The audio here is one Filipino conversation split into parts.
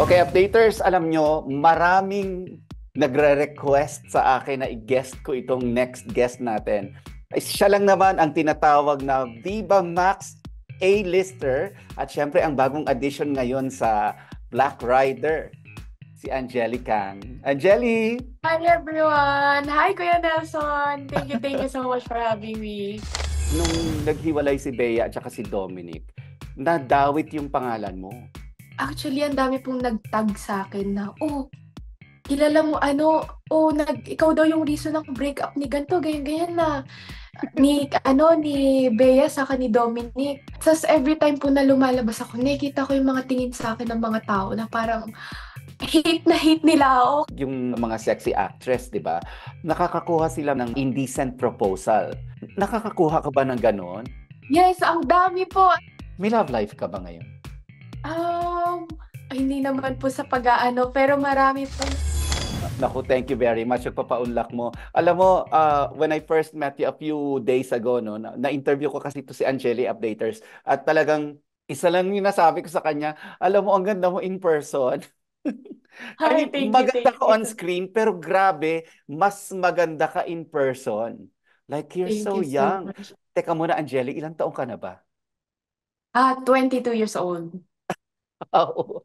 Okay, updaters, alam nyo, maraming nagre-request sa akin na i-guest ko itong next guest natin. Siya lang naman ang tinatawag na Viva Max A-lister at syempre ang bagong addition ngayon sa Black Rider, si Angeli Kang. Angeli! Hi everyone! Hi Kuya Nelson! Thank you, thank you so much for having me. Nung naghiwalay si Bea at saka si Dominic, nadawit yung pangalan mo actually, ang dami pong nagtag sa akin na, oh, kilala mo ano, oh, nag, ikaw daw yung reason ng breakup ni ganto, ganyan-ganyan na ni, ano, ni Bea saka ni Dominic. Tapos every time po na lumalabas ako, nakikita ko yung mga tingin sa akin ng mga tao na parang, hate na hate nila ako. Oh. Yung mga sexy actress, di ba? Nakakakuha sila ng indecent proposal. Nakakakuha ka ba ng ganon? Yes, ang dami po. May love life ka ba ngayon? Um, hindi naman po sa pag-aano, pero marami po. Naku, thank you very much. Pagpapaunlak mo. Alam mo, uh, when I first met you a few days ago, no, na-interview ko kasi to si Angeli Updaters. At talagang isa lang yung nasabi ko sa kanya, alam mo, ang ganda mo in person. Hi, thank you, maganda thank ka on screen, pero grabe, mas maganda ka in person. Like, you're thank so you young. So Teka muna, Angeli, ilang taong ka na ba? Ah, uh, 22 years old wow.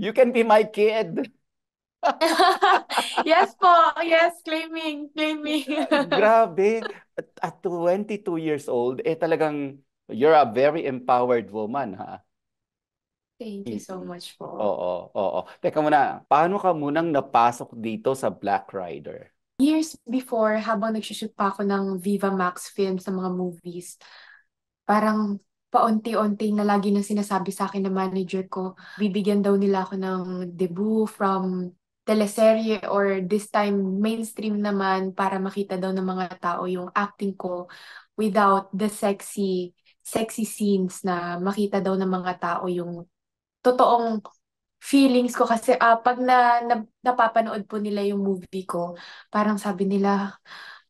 You can be my kid. yes po, yes, claiming, claiming. Grabe, at, at 22 years old, eh talagang you're a very empowered woman, ha? Thank you so much po. Oo, oo. Teka muna, paano ka munang napasok dito sa Black Rider? Years before, habang nagsushoot pa ako ng Viva Max films sa mga movies, parang paunti-unti na lagi nang sinasabi sa akin ng manager ko, bibigyan daw nila ako ng debut from teleserye or this time mainstream naman para makita daw ng mga tao yung acting ko without the sexy sexy scenes na makita daw ng mga tao yung totoong feelings ko kasi ah, pag na, na napapanood po nila yung movie ko parang sabi nila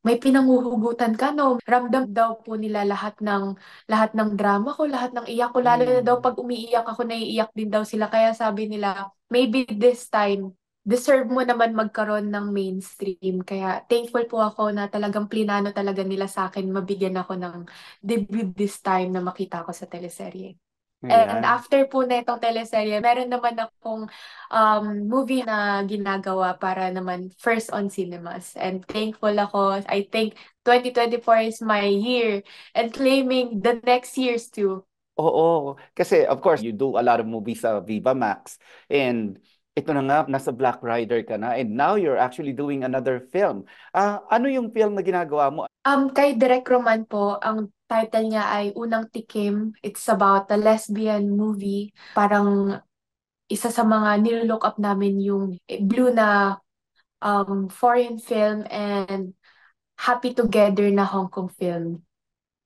may pinanguhugutan ka no. Ramdam daw po nila lahat ng lahat ng drama ko, lahat ng iyak ko lalo na daw mm. pag umiiyak ako naiiyak din daw sila kaya sabi nila maybe this time deserve mo naman magkaroon ng mainstream. Kaya thankful po ako na talagang plinano talaga nila sa akin mabigyan ako ng debut this time na makita ko sa teleserye. And after po netong teleserye, meron naman akong um, movie na ginagawa para naman first on cinemas. And thankful ako. I think 2024 is my year and claiming the next years too. Oo. Kasi of course, you do a lot of movies sa Viva Max. And ito na nga, nasa Black Rider ka na. And now you're actually doing another film. Uh, ano yung film na ginagawa mo? Um, kay Direk Roman po, ang title niya ay Unang Tikim. It's about a lesbian movie. Parang isa sa mga nililook up namin yung blue na um, foreign film and happy together na Hong Kong film.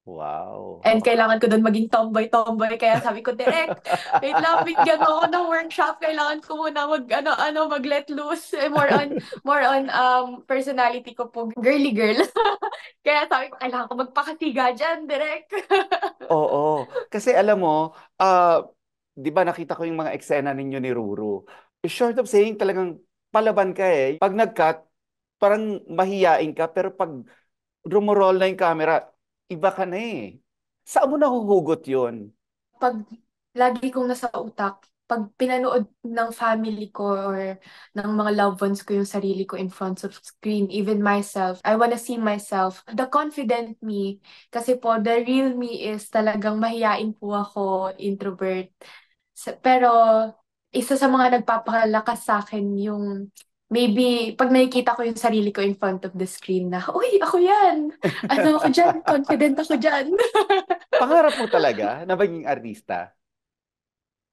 Wow. And kailangan ko doon maging tomboy-tomboy. Kaya sabi ko, Direk, wait lang, bigyan mo ako ng workshop. Kailangan ko muna mag, ano, ano, mag let loose. Eh, more on, more on um, personality ko po, girly girl. kaya sabi ko, kailangan ko magpakatiga dyan, Direk. Oo. Kasi alam mo, uh, di ba nakita ko yung mga eksena ninyo ni Ruru. Short of saying, talagang palaban ka eh. Pag nag-cut, parang mahiyain ka. Pero pag rumorol na yung camera, iba ka na eh. Saan mo nahuhugot yon? Pag lagi kong nasa utak, pag pinanood ng family ko or ng mga loved ones ko yung sarili ko in front of screen, even myself, I wanna see myself. The confident me, kasi po the real me is talagang mahiyain po ako, introvert. Pero isa sa mga nagpapakalakas sa akin yung maybe pag nakikita ko yung sarili ko in front of the screen na, uy, ako yan! Ano ako dyan? Confident ako dyan! Pangarap mo talaga na maging artista?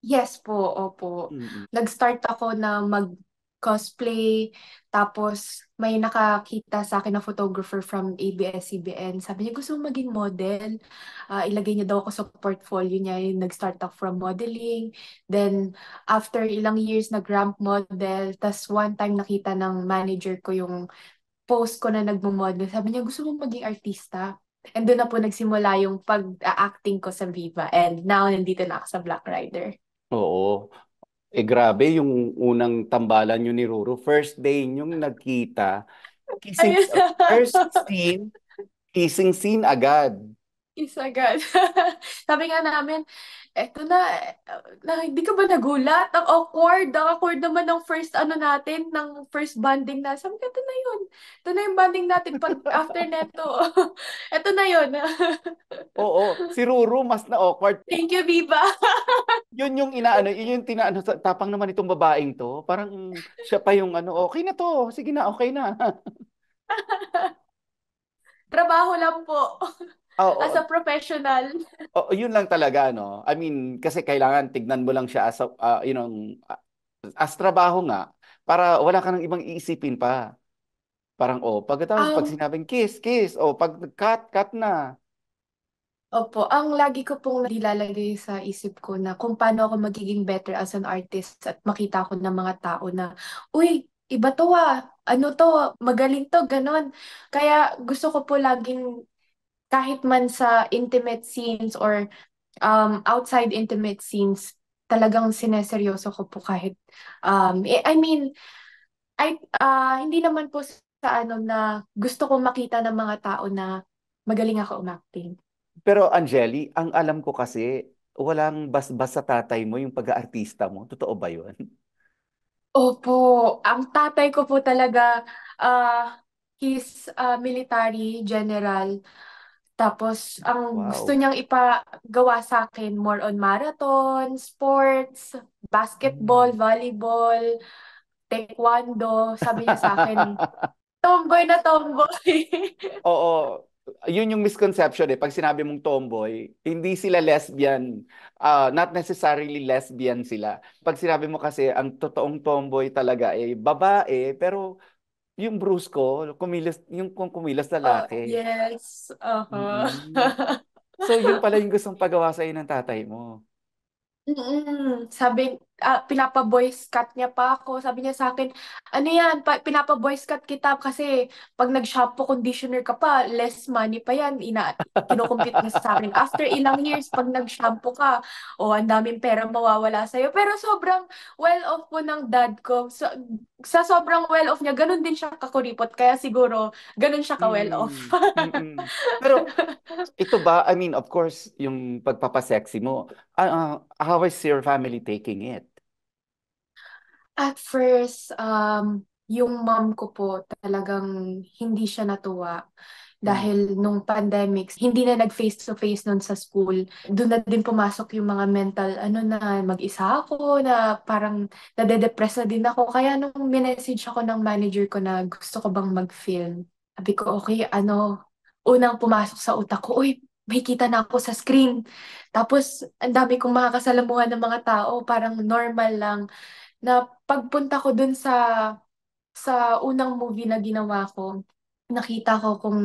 Yes po, opo. Mm-hmm. Nag-start ako na mag cosplay. Tapos, may nakakita sa akin na photographer from ABS-CBN. Sabi niya, gusto mo maging model. Uh, ilagay niya daw ako sa portfolio niya. Yung Nag-start up from modeling. Then, after ilang years, nag-ramp model. Tapos, one time nakita ng manager ko yung post ko na nagmo-model. Sabi niya, gusto mo maging artista. And doon na po nagsimula yung pag-acting ko sa Viva. And now, nandito na ako sa Black Rider. Oo. Eh grabe yung unang tambalan niyo ni Ruru. First day nyong nagkita, kissing, first scene, kissing scene agad. Kiss agad. Sabi nga namin, Eto na, eh, na, hindi ka ba nagulat? Ang awkward, ang awkward naman ng first ano natin, ng first bonding na. Sabi ko, ito na yun. Ito na yung bonding natin pag after neto. ito na yun. Oo, si Ruru mas na awkward. Thank you, Viva. yun yung inaano, yun yung tinaano, tapang naman itong babaeng to. Parang siya pa yung ano, okay na to, sige na, okay na. Trabaho lang po. Oh, as a professional. Oh, yun lang talaga no. I mean, kasi kailangan tignan mo lang siya as a, uh, you know, as trabaho nga para wala ka nang ibang iisipin pa. Parang oh, pagkatapos um, pag sinabing kiss, kiss, oh, pag cut, cut na. Opo, ang lagi ko pong nilalagay sa isip ko na kung paano ako magiging better as an artist at makita ko ng mga tao na, uy, iba to ah, ano to, magaling to, ganon. Kaya gusto ko po laging kahit man sa intimate scenes or um, outside intimate scenes, talagang sineseryoso ko po kahit, um, eh, I mean, I, uh, hindi naman po sa ano na gusto kong makita ng mga tao na magaling ako umacting. Pero Angeli, ang alam ko kasi, walang basbas sa tatay mo yung pag-aartista mo. Totoo ba yun? Opo. Ang tatay ko po talaga, uh, he's a military general. Tapos ang Wow. gusto niyang ipagawa sa akin more on marathon, sports, basketball, mm. volleyball, taekwondo. Sabi niya sa akin, tomboy na tomboy. Oo. Yun yung misconception eh. Pag sinabi mong tomboy, hindi sila lesbian. Uh, not necessarily lesbian sila. Pag sinabi mo kasi, ang totoong tomboy talaga eh, babae, pero yung brusko, kumilos, yung kung kumilos na oh, laki. Oh, yes. Uh-huh. Mm-hmm. So, yun pala yung gustong pagawa sa'yo ng tatay mo. Mm-mm. Sabi, ah, pinapa-voice cut niya pa ako. Sabi niya sa akin, ano yan, pa, pinapa-voice cut kita kasi pag nag-shampoo conditioner ka pa, less money pa yan. Ina, kinukumpit na sa akin. After ilang years, pag nag-shampoo ka, o oh, ang daming pera mawawala sa'yo. Pero sobrang well-off po ng dad ko. So, sa sobrang well-off niya, ganun din siya kakuripot. Kaya siguro, ganun siya ka-well-off. Mm. Pero ito ba, I mean, of course, yung pagpapasexy mo, uh, how is your family taking it? At first, um, yung mom ko po talagang hindi siya natuwa. Hmm. Dahil nung pandemic, hindi na nag-face-to-face noon sa school. Doon na din pumasok yung mga mental, ano na, mag-isa ako, na parang nade-depress na din ako. Kaya nung minessage ako ng manager ko na gusto ko bang mag-film, sabi ko, okay, ano, unang pumasok sa utak ko, uy, may kita na ako sa screen. Tapos, ang dami kong makakasalamuhan ng mga tao, parang normal lang na pagpunta ko dun sa sa unang movie na ginawa ko, nakita ko kung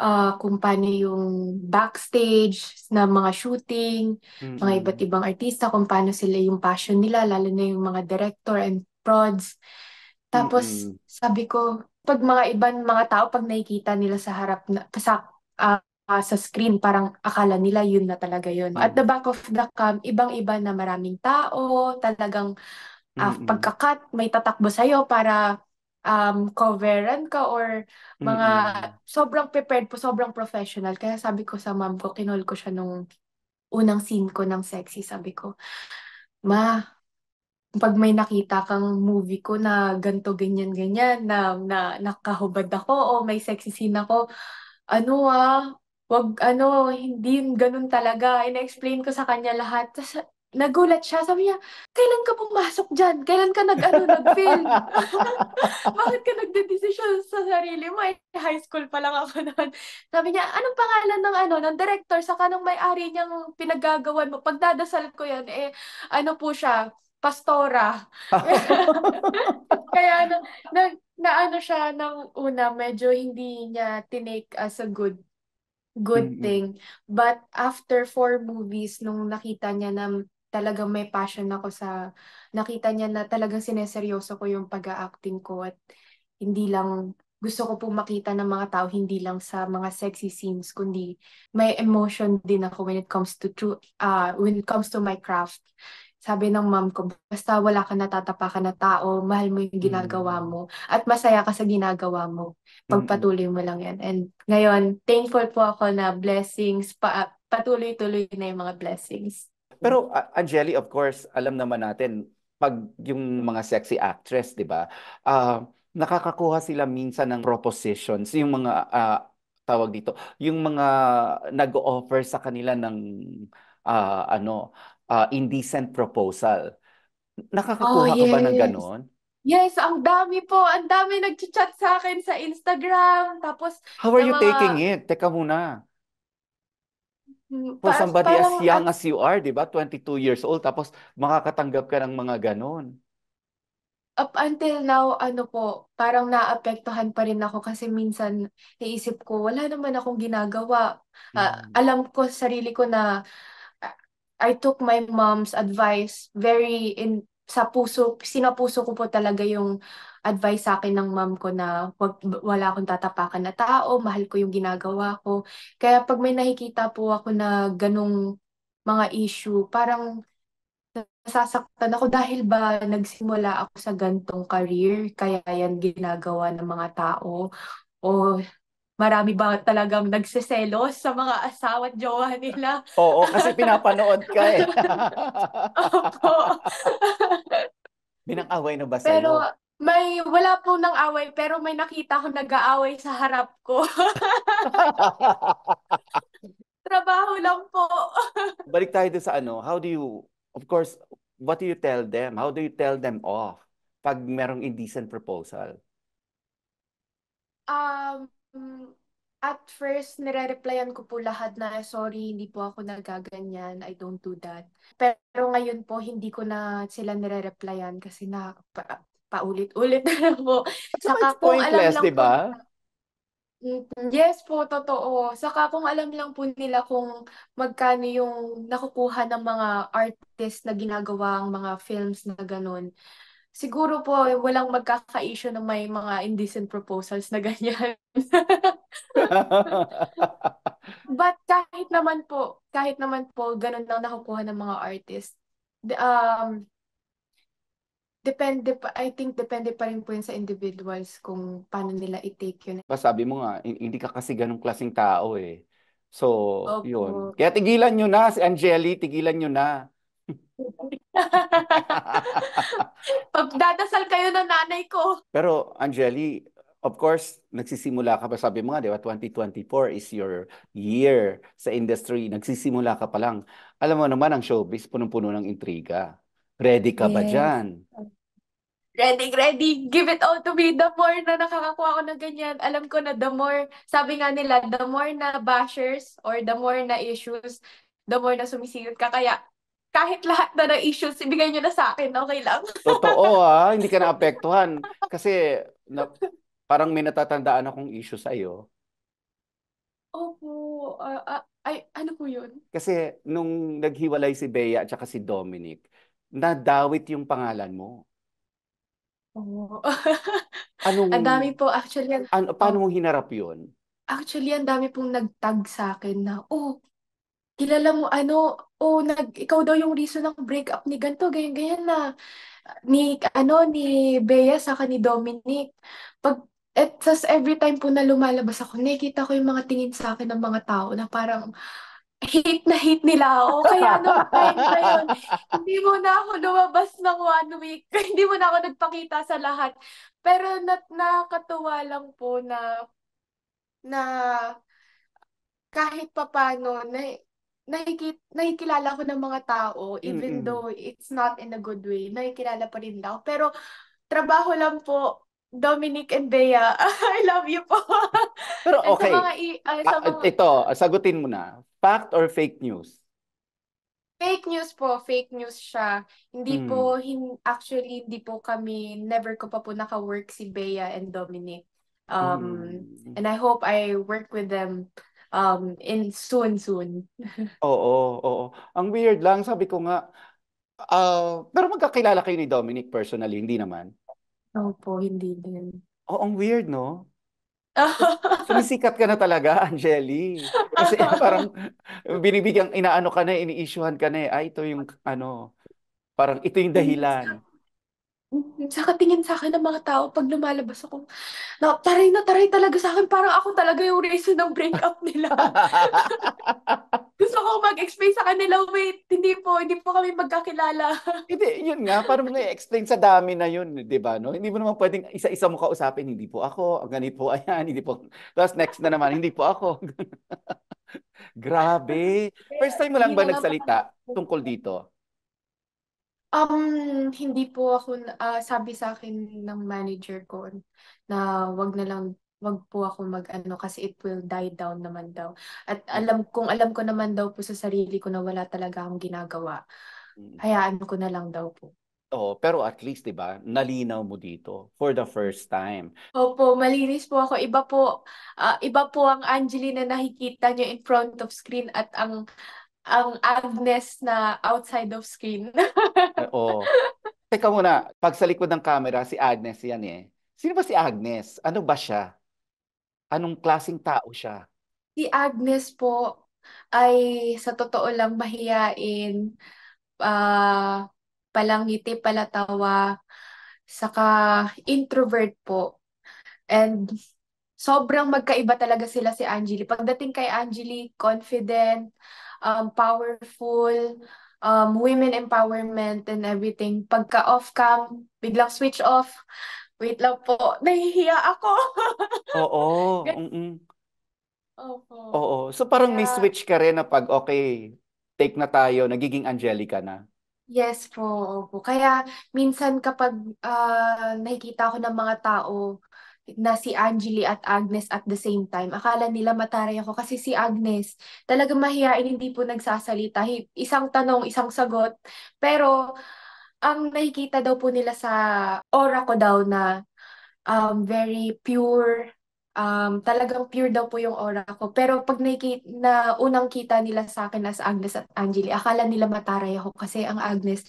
uh, kung paano yung backstage na mga shooting, Mm-mm. mga mm-hmm. iba't ibang artista, kung paano sila yung passion nila, lalo na yung mga director and prods. Tapos Mm-mm. sabi ko, pag mga ibang mga tao, pag nakikita nila sa harap, na, sa, uh, sa screen, parang akala nila yun na talaga yun. Mm-hmm. At the back of the cam, ibang-iba na maraming tao, talagang uh, ah, mm-hmm. pagkakat may tatakbo sa'yo para um, coveran ka or mga mm-hmm. sobrang prepared po, sobrang professional. Kaya sabi ko sa mom ko, kinol ko siya nung unang scene ko ng sexy. Sabi ko, ma, pag may nakita kang movie ko na ganto ganyan ganyan na, na nakahubad ako o may sexy scene ako ano ah wag ano hindi ganun talaga inexplain ko sa kanya lahat Tapos, nagulat siya. Sabi niya, kailan ka pumasok dyan? Kailan ka nag, ano, nag-film? Bakit ka nagde-decision sa sarili mo? Eh, high school pa lang ako noon. Sabi niya, anong pangalan ng, ano, ng director? Saka nung may-ari niyang pinaggagawan mo. Pagdadasal ko yan, eh, ano po siya, pastora. Kaya ano, na, na ano siya nang una, medyo hindi niya tinake as a good good thing. But after four movies, nung nakita niya na talagang may passion ako sa, nakita niya na talagang sineseryoso ko yung pag-acting ko at hindi lang, gusto ko pong makita ng mga tao hindi lang sa mga sexy scenes, kundi may emotion din ako when it comes to, to uh, ah, when it comes to my craft. Sabi ng mom ko, basta wala kang natatapakan na tao, mahal mo yung ginagawa mm. mo, at masaya ka sa ginagawa mo. Mm. Pagpatuloy mo lang yan. And ngayon, thankful po ako na blessings, pa, patuloy-tuloy na yung mga blessings. Pero uh, Angeli, of course, alam naman natin, pag yung mga sexy actress, di ba, uh, nakakakuha sila minsan ng propositions, yung mga, uh, tawag dito, yung mga nag-offer sa kanila ng, uh, ano, uh, indecent proposal. Nakakakuha oh, yes. ka ba ng ganon? Yes, ang dami po. Ang dami nag-chat sa akin sa Instagram. Tapos, How are you mga... taking it? Teka muna. For mm, pa- somebody parang, as young as you are, di ba? 22 years old, tapos makakatanggap ka ng mga ganon. Up until now, ano po, parang naapektuhan pa rin ako kasi minsan naisip ko, wala naman akong ginagawa. Ah, mm. Uh, alam ko sarili ko na ah, I took my mom's advice very in sa puso, sinapuso ko po talaga yung advice sa akin ng mom ko na wag, wala akong tatapakan na tao, mahal ko yung ginagawa ko. Kaya pag may nakikita po ako na ganong mga issue, parang nasasaktan ako dahil ba nagsimula ako sa gantong career, kaya yan ginagawa ng mga tao, o marami ba talagang nagseselos sa mga asawa at jowa nila? Oo, kasi pinapanood ka eh. Opo. Binang-away na ba sa'yo? Pero, may wala po ng away, pero may nakita akong nag-aaway sa harap ko. Trabaho lang po. Balik tayo dun sa ano, how do you, of course, what do you tell them? How do you tell them off pag merong indecent proposal? Um, at first, nire-replyan ko po lahat na sorry, hindi po ako nagaganyan, I don't do that. Pero ngayon po, hindi ko na sila nire-replyan kasi na, paulit-ulit na po. So it's kung pointless, di ba? Yes po, totoo. Saka kung alam lang po nila kung magkano yung nakukuha ng mga artist na ginagawa ang mga films na ganun. Siguro po, walang magkaka-issue na may mga indecent proposals na ganyan. But kahit naman po, kahit naman po, ganun lang nakukuha ng mga artist. Um, depende pa, I think depende pa rin po yun sa individuals kung paano nila i-take yun. Ba, sabi mo nga, hindi ka kasi ganong klaseng tao eh. So, Opo. yun. Kaya tigilan nyo na, si Angeli, tigilan nyo na. Pagdadasal kayo ng nanay ko. Pero Angeli, of course, nagsisimula ka pa, sabi mo nga, di ba, 2024 is your year sa industry. Nagsisimula ka pa lang. Alam mo naman, ang showbiz, punong-puno ng intriga. Ready ka yes. ba dyan? ready, ready, give it all to me. The more na nakakakuha ko ng ganyan, alam ko na the more, sabi nga nila, the more na bashers or the more na issues, the more na sumisingot ka. Kaya kahit lahat na ng issues, ibigay nyo na sa akin, okay lang. Totoo ah, hindi ka naapektuhan. Kasi na, parang may natatandaan akong issue sa iyo. Opo. Uh, uh, ay, ano po yun? Kasi nung naghiwalay si Bea at si Dominic, nadawit yung pangalan mo. Oo. Anong, ang dami po actually. An, ano, paano mo hinarap yun? Actually, ang dami pong nagtag sa akin na, oh, kilala mo ano, oh, nag, ikaw daw yung reason ng breakup ni ganto, ganyan-ganyan na ni ano ni Bea sa ni Dominic. Pag at tas every time po na lumalabas ako, nakikita ko yung mga tingin sa akin ng mga tao na parang hate na hate nila ako. Kaya nung time na yun, hindi mo na ako lumabas ng one week. hindi mo na ako nagpakita sa lahat. Pero na, nakatuwa lang po na na kahit papano na nakikit, nakikilala ko ng mga tao even Mm-mm. though it's not in a good way. Nakikilala pa rin daw. Pero trabaho lang po Dominic and Bea, I love you po. Pero okay. sa mga, uh, sa mga... Ito, sagutin mo na. Fact or fake news? Fake news po, fake news siya. Hindi Hmm. po, hin- actually, hindi po kami, never ko pa po naka-work si Bea and Dominic. Um, Mm. and I hope I work with them um, in soon, soon. Oo, oo. Ang weird lang, sabi ko nga, ah, pero magkakilala kayo ni Dominic personally, hindi naman. Oo po, hindi din. Oo, ang weird, no? Sumisikat ka na talaga, Angeli. Kasi parang binibigyang inaano ka na, iniisyuhan ka na eh, ah, ito yung ano, parang ito yung dahilan. Saka tingin sa akin ng mga tao 'pag lumalabas ako na taray na taray talaga sa akin. parang ako talaga yung reason ng breakup nila. Gusto ko mag-explain sa kanila, "Wait, hindi po, hindi po kami magkakilala." Hindi, yun nga, paano mo na-e-explain sa dami na yun, 'di ba, 'no? Hindi mo naman pwedeng isa-isa mo kausapin, "Hindi po ako, ganito, ayan, hindi po" tapos next na naman, "Hindi po ako." Grabe. First time mo lang Hindi ba nagsalita tungkol dito? Um, hindi po ako na ah, sabi sa'kin ng manager ko na wag na lang wag po ako mag-ano kasi it will die down naman daw at hmm. alam kung alam ko naman daw po sa sarili ko na wala talaga akong ginagawa, Mm. hayaan ko na lang daw po. Oh, pero at least 'di ba, nalinaw mo dito for the first time. Opo, malinis po ako. Iba po, ah, iba po ang Angeline na nakikita nyo in front of screen at ang ang Agnes na outside of screen. Oo. Teka muna, pag sa likod ng camera, si Agnes yan eh. Sino ba si Agnes? Ano ba siya? Anong klasing tao siya? Si Agnes po ay sa totoo lang mahiyain, ah, palangiti, palatawa, saka introvert po. And sobrang magkaiba talaga sila si Angeli. Pagdating kay Angeli, confident, um, powerful, um, women empowerment and everything. Pagka off-cam, biglang switch off. Wait lang po, nahihiya ako. Oo. Oo. mm Opo. Oo. So parang Kaya... may switch ka rin na pag okay, take na tayo, nagiging Angelica na. Yes po, opo. Kaya minsan kapag uh, nakikita ko ng mga tao na si Angeli at Agnes at the same time. Akala nila mataray ako kasi si Agnes talaga mahihain, hindi po nagsasalita. Isang tanong, isang sagot. Pero ang nakikita daw po nila sa aura ko daw na um, very pure, um, talagang pure daw po yung aura ko. Pero pag nakikita, na unang kita nila sa akin as Agnes at Angeli, akala nila mataray ako kasi ang Agnes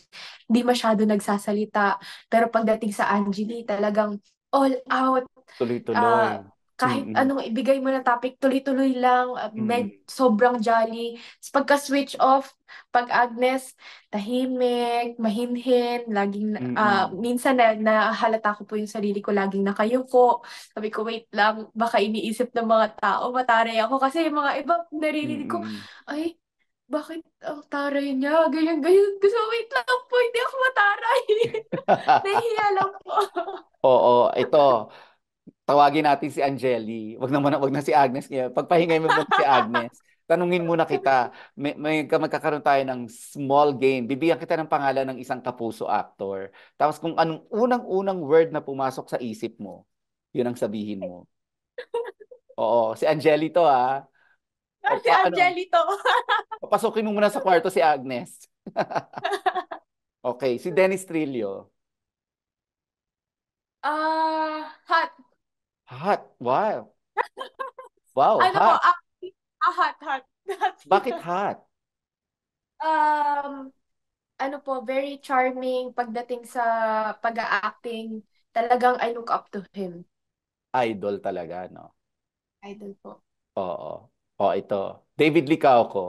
di masyado nagsasalita. Pero pagdating sa Angeli, talagang all out. Tuloy-tuloy. Uh, kahit mm-hmm. anong ibigay mo na topic, tuloy-tuloy lang, ah, med, mm-hmm. sobrang jolly. Pagka-switch off, pag Agnes, tahimik, mahinhin, laging, mm-hmm. uh, minsan na, nahalata ko po yung sarili ko, laging nakayuko. Sabi ko, wait lang, baka iniisip ng mga tao, mataray ako. Kasi yung mga iba, naririnig mm-hmm. ko, ay, bakit ang taray niya? Ganyan, ganyan. Gusto, wait lang po, hindi ako mataray. Nahiya lang po. Oo, ito. Tawagin natin si Angeli. Wag naman wag na si Agnes. Kaya pagpahingay mo muna si Agnes. Tanungin muna kita. May, may magkakaroon tayo ng small game. Bibigyan kita ng pangalan ng isang kapuso actor. Tapos kung anong unang-unang word na pumasok sa isip mo, yun ang sabihin mo. Oo, si Angeli to ha. Ah. Ah, At si Angeli to. papasokin mo muna sa kwarto si Agnes. okay, si Dennis Trillo. Uh, hot. Hot. Wow. Wow, ano hot. po, ah, ah, hot, hot. Bakit hot? Um, ano po, very charming pagdating sa pag-acting. Talagang I look up to him. Idol talaga, no? Idol po. Oo. Oh, ito. David Licao ko.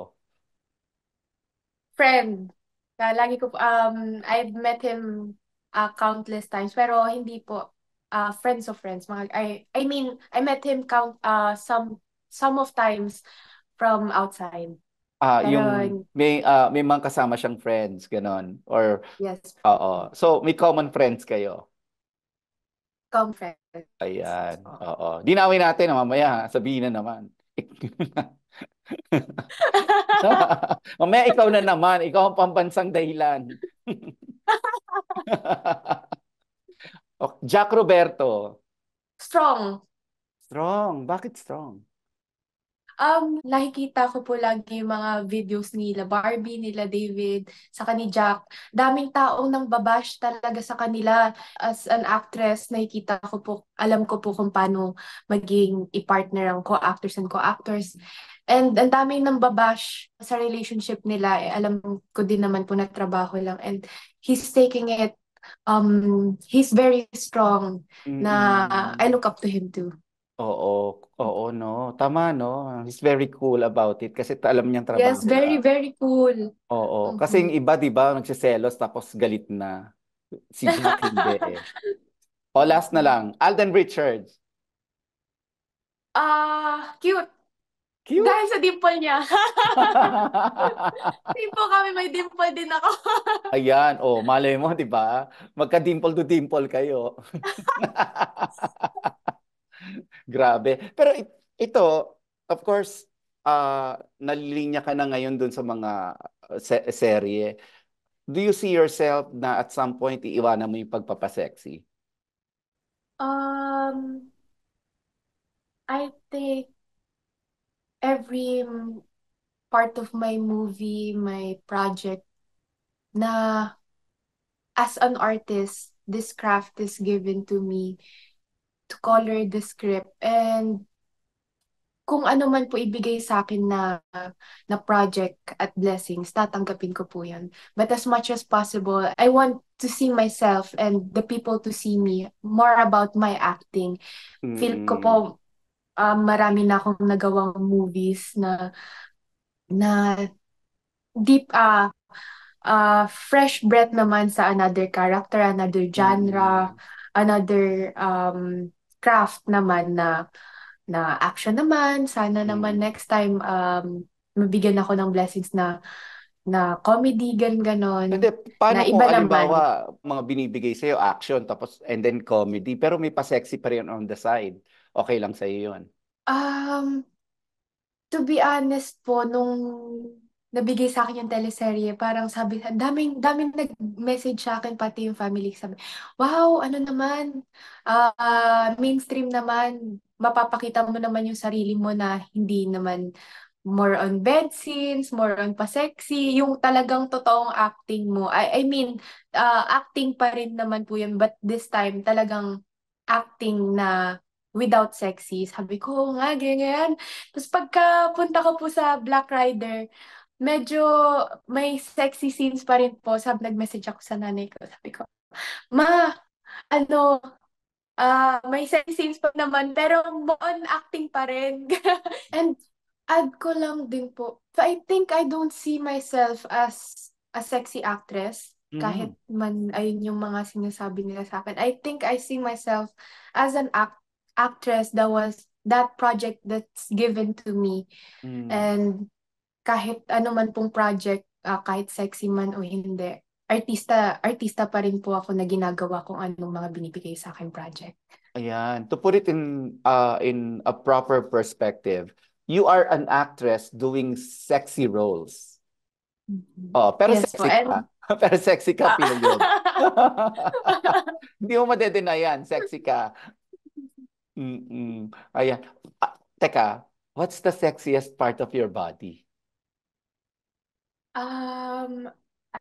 Friend. Uh, lagi ko, um, I've met him uh, countless times pero hindi po uh, friends of friends. Mga, I, I mean, I met him count uh, some some of times from outside. Ah, uh, yung may uh, may mga kasama siyang friends ganon or Yes. Oo. So may common friends kayo. Common friends. Ayan. Oo. Dinawin natin mamaya sabihin na naman. so, mamaya ikaw na naman, ikaw ang pambansang dahilan. Jack Roberto. Strong. Strong. Bakit strong? Um, nakikita ko po lagi yung mga videos nila Barbie, nila David, sa ni Jack. Daming taong nang babash talaga sa kanila. As an actress, nakikita ko po, alam ko po kung paano maging i-partner ang co-actors and co-actors. And ang daming nang babash sa relationship nila. Eh, alam ko din naman po na trabaho lang. And he's taking it um, he's very strong mm na I look up to him too. Oo, oo, no. Tama, no. He's very cool about it kasi alam niyang trabaho. Yes, very, very cool. Oo, mm-hmm. kasi yung iba, di ba, nagsiselos tapos galit na. Si Jack hindi eh. O last na lang, Alden Richards. Ah, uh, cute. Cute. Dahil sa dimple niya. Tipo kami, may dimple din ako. Ayan, oh, malay mo, di ba? Magka-dimple to dimple kayo. Grabe. Pero ito, of course, uh, nalilinya ka na ngayon dun sa mga ah, se- serye. Do you see yourself na at some point iiwanan mo yung pagpapasexy? Um, I think every mm, part of my movie, my project, na as an artist, this craft is given to me to color the script. And kung ano man po ibigay sa akin na na project at blessings, tatanggapin ko po yan. But as much as possible, I want to see myself and the people to see me more about my acting. Mm. Feel ko po mm um, marami na akong nagawang movies na na deep uh, uh fresh breath naman sa another character, another genre, mm. another um craft naman na na action naman. Sana naman mm. next time um mabigyan ako ng blessings na na comedy gan ganon. Hindi, paano na iba kung halimbawa mga binibigay sa'yo action tapos and then comedy pero may pa-sexy pa rin on the side okay lang sa iyo 'yun? Um, to be honest po nung nabigay sa akin yung teleserye, parang sabi, daming, daming nag-message sa akin, pati yung family, sabi, wow, ano naman, ah, ah, mainstream naman, mapapakita mo naman yung sarili mo na hindi naman more on bed scenes, more on pa-sexy, yung talagang totoong acting mo. I, I mean, uh, acting pa rin naman po yun, but this time talagang acting na without sexy. Sabi ko, oo nga, ganyan. Tapos pagkapunta ko po sa Black Rider, medyo may sexy scenes pa rin po. Sabi, nag-message ako sa nanay ko. Sabi ko, Ma, ano, uh, may sexy scenes pa naman, pero on acting pa rin. And add ko lang din po, so I think I don't see myself as a sexy actress. Mm-hmm. Kahit mm. man ayun yung mga sinasabi nila sa akin. I think I see myself as an actor actress that was that project that's given to me. Mm. And kahit ano man pong project, uh, kahit sexy man o hindi, artista, artista pa rin po ako na ginagawa kung anong mga binibigay sa akin project. Ayan. To put it in uh, in a proper perspective, you are an actress doing sexy roles. mm Oh, pero yes, sexy po. ka. pero sexy ka, feel yun. Hindi mo madedenayan, sexy ka. Mm-mm. Ayan. Ah, teka, what's the sexiest part of your body? Um,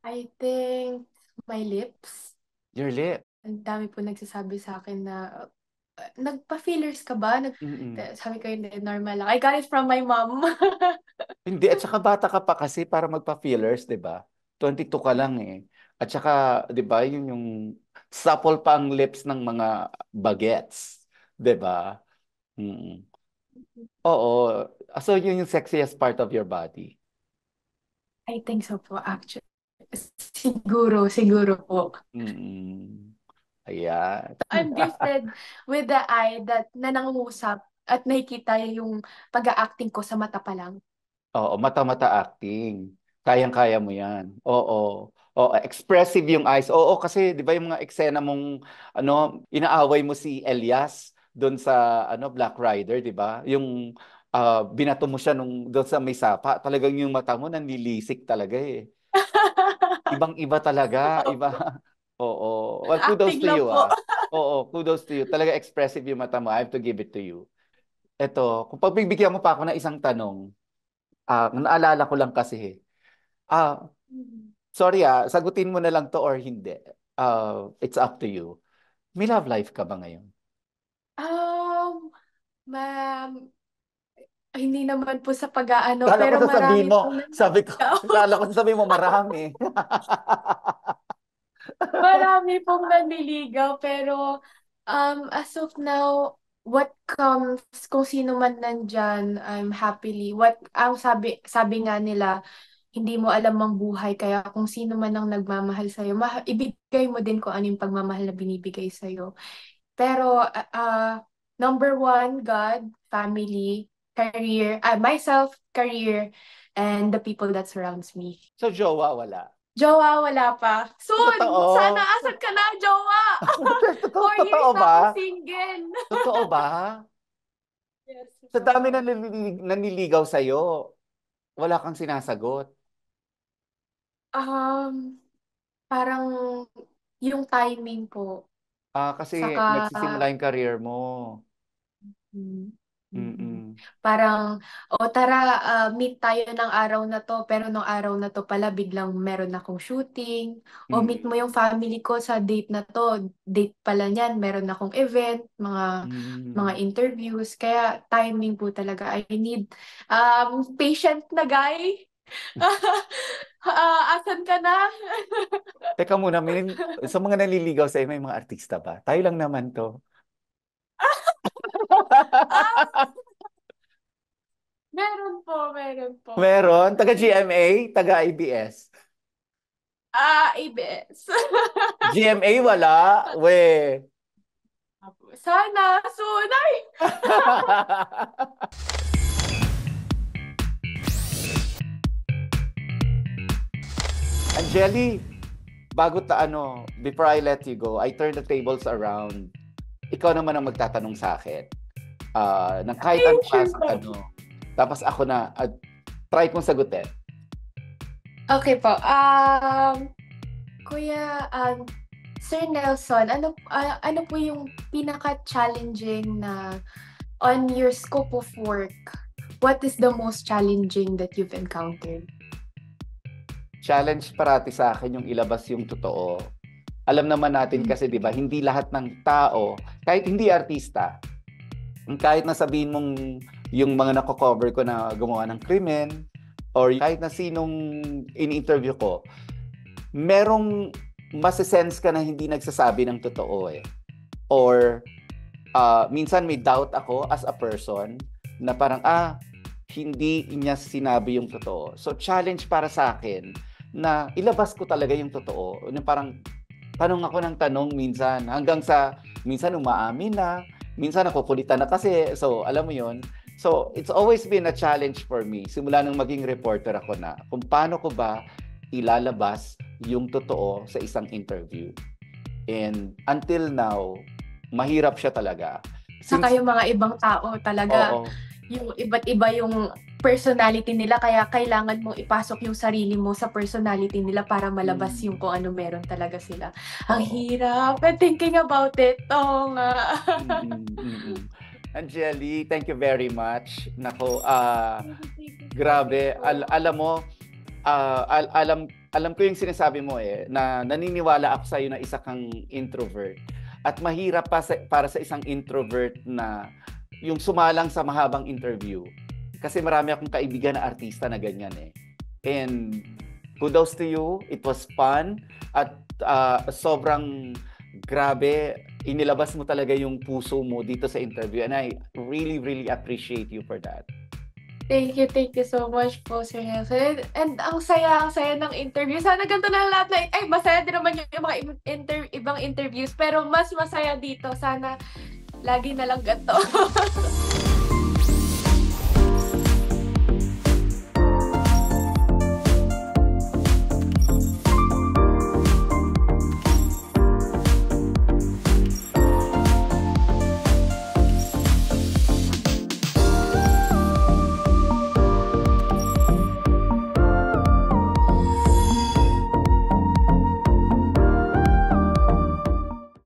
I think my lips. Your lip? Ang dami po nagsasabi sa akin na, "Uh, nagpa-fillers ka ba? Nag Mm-mm. Sabi ko, hindi, normal lang. I got it from my mom. Hindi, at saka bata ka pa kasi para magpa-fillers, di ba? 22 ka lang eh. At saka, di ba, yun yung supple pa ang lips ng mga bagets. 'Di ba? Mm. Oo. So yun yung sexiest part of your body. I think so po actually. Siguro, siguro po. Mm. Ayan. I'm gifted with the eye that nanangusap at nakikita yung pag-acting ko sa mata pa lang. Oo, mata-mata acting. Kayang-kaya mo 'yan. Oo. Oh, expressive yung eyes. Oo, kasi 'di ba yung mga eksena mong ano, inaaway mo si Elias doon sa ano Black Rider, 'di ba? Yung uh, binato mo siya nung doon sa may sapa, talagang yung mata mo nanlilisik talaga eh. Ibang-iba talaga, iba. Oo. Well, kudos Acting to you. Ah. Oo, kudos to you. Talaga expressive yung mata mo. I have to give it to you. Eto, kung pagbibigyan mo pa ako ng isang tanong, ah, uh, naalala ko lang kasi eh. Ah, uh, sorry ah, sagutin mo na lang to or hindi. Uh, it's up to you. May love life ka ba ngayon? Ma'am, hindi naman po sa pag-aano, Kala pero ko sasabihin marami mo. Sabi ko, kala ko sasabihin mo marami. Marami pong nanliligaw, pero um, as of now, what comes, kung sino man nandyan, I'm happily, what, ang sabi, sabi nga nila, hindi mo alam ang buhay, kaya kung sino man ang nagmamahal sa'yo, ma ibigay mo din kung ano yung pagmamahal na binibigay sa'yo. Pero, ah, ah, Number one, God, family, career, uh, myself, career, and the people that surrounds me. So, jowa wala? Jowa wala pa. Soon! Totoo. Sana asan ka na, jowa! Four Totoo na ba? ako single. Totoo ba? Yes. Sa dami na nanilig- naniligaw sa'yo, wala kang sinasagot. Um, parang yung timing po. Ah, kasi Saka, nagsisimula yung career mo. Mm. Mm-mm. Parang, o tara, uh, meet tayo ng araw na to, pero nung araw na to pala, biglang meron akong shooting. O mm. meet mo yung family ko sa date na to, date pala niyan, meron akong event, mga mm. mga interviews. Kaya timing po talaga. I need um, patient na guy. uh, asan ka na? Teka muna, may, sa mga naliligaw sa may mga artista ba? Tayo lang naman to. meron po, meron po. Meron? Taga GMA? Taga IBS? Ah, uh, ABS. GMA wala? We. Sana, soon. Ay! Angeli, bago ta ano, before I let you go, I turn the tables around ikaw naman ang magtatanong sa akin. Uh, ah, ng kahit anong klaseng ano. Tapos ako na, uh, try kong sagutin. Okay po. Um, Kuya, um, Sir Nelson, ano, uh, ano po yung pinaka-challenging na on your scope of work? What is the most challenging that you've encountered? Challenge parati sa akin yung ilabas yung totoo alam naman natin mm. kasi 'di ba, hindi lahat ng tao, kahit hindi artista, kahit na sabihin mong yung mga nako-cover ko na gumawa ng krimen or kahit na sinong in-interview ko, merong masesense ka na hindi nagsasabi ng totoo eh. Or uh, minsan may doubt ako as a person na parang ah hindi niya sinabi yung totoo. So challenge para sa akin na ilabas ko talaga yung totoo. Yung parang tanong ako ng tanong minsan hanggang sa minsan umaamin na, minsan nakukulitan na kasi. So, alam mo 'yon. So, it's always been a challenge for me simula nang maging reporter ako na kung paano ko ba ilalabas yung totoo sa isang interview. And until now, mahirap siya talaga. Since, Saka yung mga ibang tao talaga, oo. yung iba't iba yung personality nila kaya kailangan mong ipasok yung sarili mo sa personality nila para malabas mm. yung kung ano meron talaga sila. Ang oh. hirap. I'm thinking about it. Oo nga. mm-hmm. Angeli, thank you very much. Nako, uh, grabe. Al- alam mo, uh, al- alam alam ko yung sinasabi mo eh na naniniwala ako sa iyo na isa kang introvert. At mahirap pa sa, para sa isang introvert na yung sumalang sa mahabang interview kasi marami akong kaibigan na artista na ganyan eh. And kudos to you. It was fun. At uh, sobrang grabe, inilabas mo talaga yung puso mo dito sa interview. And I really, really appreciate you for that. Thank you, thank you so much po, Sir Nelson. And, and ang saya, ang saya ng interview. Sana ganito na lahat. Like, ay, masaya din naman yung, yung mga inter- ibang interviews. Pero mas masaya dito. Sana lagi na lang ganito.